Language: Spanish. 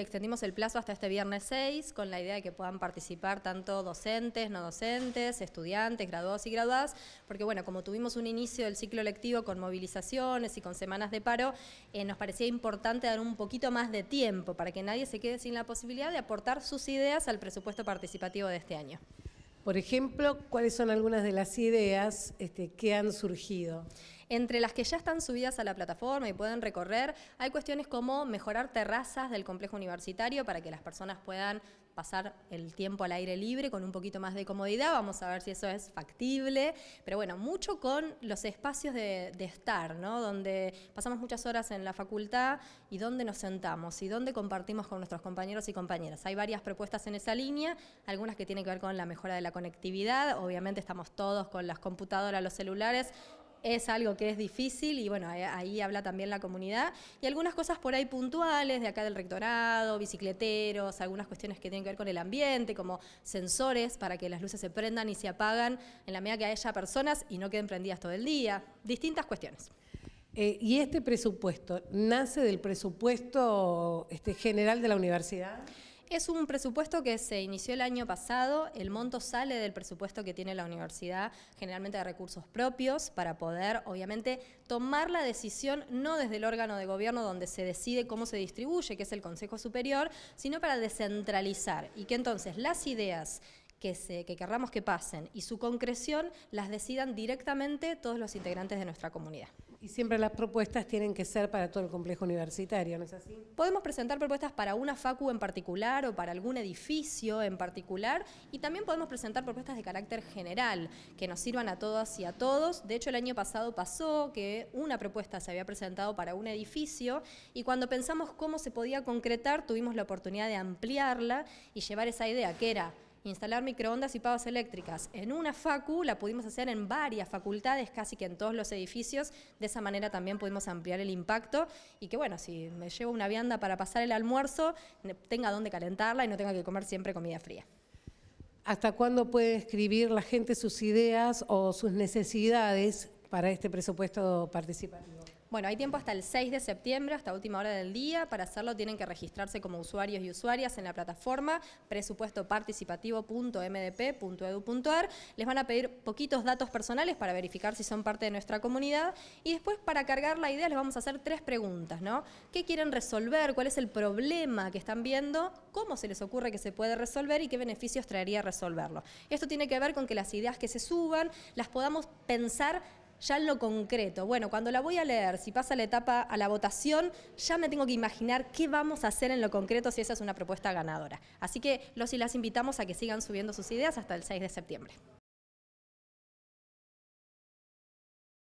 extendimos el plazo hasta este viernes 6 con la idea de que puedan participar tanto docentes, no docentes, estudiantes, graduados y graduadas, porque bueno, como tuvimos un inicio del ciclo lectivo con movilizaciones y con semanas de paro, eh, nos parecía importante dar un poquito más de tiempo para que nadie se quede sin la posibilidad de aportar sus ideas al presupuesto participativo de este año. Por ejemplo, ¿cuáles son algunas de las ideas este, que han surgido? Entre las que ya están subidas a la plataforma y pueden recorrer, hay cuestiones como mejorar terrazas del complejo universitario para que las personas puedan pasar el tiempo al aire libre con un poquito más de comodidad. Vamos a ver si eso es factible. Pero bueno, mucho con los espacios de, estar, ¿no? Donde pasamos muchas horas en la facultad y donde nos sentamos y dónde compartimos con nuestros compañeros y compañeras. Hay varias propuestas en esa línea, algunas que tienen que ver con la mejora de la conectividad. Obviamente estamos todos con las computadoras, los celulares es algo que es difícil y bueno, ahí, habla también la comunidad. Y algunas cosas por ahí puntuales, de acá del rectorado, bicicleteros, algunas cuestiones que tienen que ver con el ambiente, como sensores para que las luces se prendan y se apagan en la medida que haya personas y no queden prendidas todo el día. Distintas cuestiones. Eh, ¿Y este presupuesto nace del presupuesto este, general de la universidad? Es un presupuesto que se inició el año pasado, el monto sale del presupuesto que tiene la universidad, generalmente de recursos propios, para poder, obviamente, tomar la decisión no desde el órgano de gobierno donde se decide cómo se distribuye, que es el Consejo Superior, sino para descentralizar y que entonces las ideas que, que querramos que pasen y su concreción las decidan directamente todos los integrantes de nuestra comunidad. Y siempre las propuestas tienen que ser para todo el complejo universitario, ¿no es así? Podemos presentar propuestas para una facu en particular o para algún edificio en particular y también podemos presentar propuestas de carácter general que nos sirvan a todas y a todos. De hecho, el año pasado pasó que una propuesta se había presentado para un edificio y cuando pensamos cómo se podía concretar, tuvimos la oportunidad de ampliarla y llevar esa idea que era instalar microondas y pavas eléctricas en una facu, la pudimos hacer en varias facultades, casi que en todos los edificios. De esa manera también pudimos ampliar el impacto y que bueno, si me llevo una vianda para pasar el almuerzo, tenga dónde calentarla y no tenga que comer siempre comida fría. ¿Hasta cuándo puede escribir la gente sus ideas o sus necesidades para este presupuesto participativo? Bueno, hay tiempo hasta el 6 de septiembre, hasta última hora del día. Para hacerlo tienen que registrarse como usuarios y usuarias en la plataforma presupuestoparticipativo.mdp.edu.ar. Les van a pedir poquitos datos personales para verificar si son parte de nuestra comunidad. Y después, para cargar la idea, les vamos a hacer tres preguntas, ¿no? ¿Qué quieren resolver? ¿Cuál es el problema que están viendo? ¿Cómo se les ocurre que se puede resolver? ¿Y qué beneficios traería resolverlo? Esto tiene que ver con que las ideas que se suban las podamos pensar ya en lo concreto, bueno, cuando la voy a leer, si pasa la etapa a la votación, ya me tengo que imaginar qué vamos a hacer en lo concreto si esa es una propuesta ganadora. Así que los y las invitamos a que sigan subiendo sus ideas hasta el 6 de septiembre.